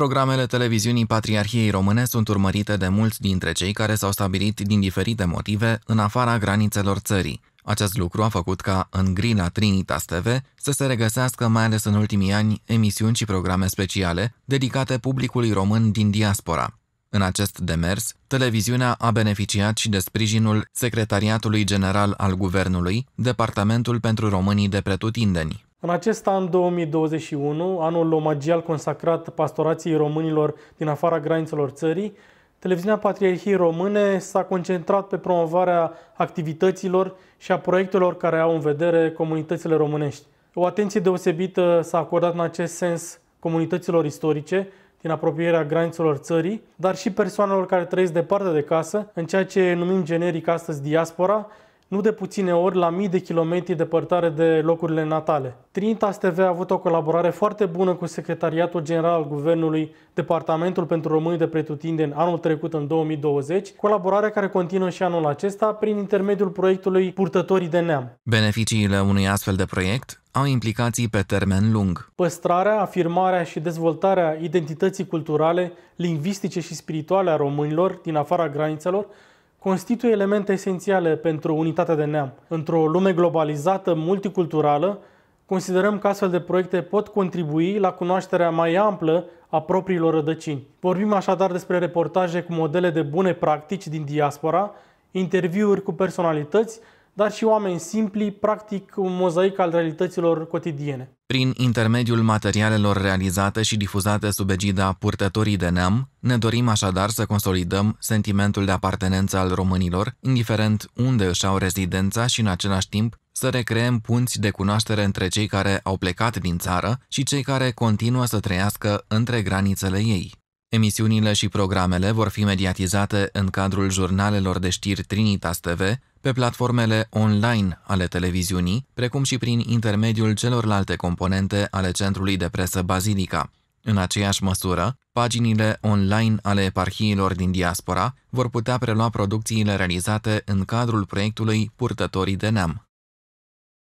Programele televiziunii Patriarhiei Române sunt urmărite de mulți dintre cei care s-au stabilit din diferite motive în afara granițelor țării. Acest lucru a făcut ca în grila Trinitas TV să se regăsească mai ales în ultimii ani emisiuni și programe speciale dedicate publicului român din diaspora. În acest demers, televiziunea a beneficiat și de sprijinul Secretariatului General al Guvernului, Departamentul pentru Românii de Pretutindeni. În acest an 2021, anul omagial consacrat pastorației românilor din afara granițelor țării, Televiziunea Patriarhiei Române s-a concentrat pe promovarea activităților și a proiectelor care au în vedere comunitățile românești. O atenție deosebită s-a acordat în acest sens comunităților istorice din apropierea granițelor țării, dar și persoanelor care trăiesc departe de casă, în ceea ce numim generic astăzi diaspora, nu de puține ori la mii de kilometri departare de locurile natale. Trinitas TV a avut o colaborare foarte bună cu Secretariatul General al Guvernului, Departamentul pentru Români de Pretutindeni anul trecut în 2020, colaborarea care continuă și anul acesta prin intermediul proiectului Purtătorii de Neam. Beneficiile unui astfel de proiect au implicații pe termen lung. Păstrarea, afirmarea și dezvoltarea identității culturale, lingvistice și spirituale a românilor din afara granițelor constituie elemente esențiale pentru unitatea de neam. Într-o lume globalizată, multiculturală, considerăm că astfel de proiecte pot contribui la cunoașterea mai amplă a propriilor rădăcini. Vorbim așadar despre reportaje cu modele de bune practici din diaspora, interviuri cu personalități dar și oameni simpli, practic un mozaic al realităților cotidiene. Prin intermediul materialelor realizate și difuzate sub egida purtătorii de neam, ne dorim așadar să consolidăm sentimentul de apartenență al românilor, indiferent unde își au rezidența și în același timp să recreăm punți de cunoaștere între cei care au plecat din țară și cei care continuă să trăiască între granițele ei. Emisiunile și programele vor fi mediatizate în cadrul jurnalelor de știri Trinitas TV, pe platformele online ale televiziunii, precum și prin intermediul celorlalte componente ale Centrului de Presă Bazilica. În aceeași măsură, paginile online ale eparhiilor din diaspora vor putea prelua producțiile realizate în cadrul proiectului Purtătorii de Neam.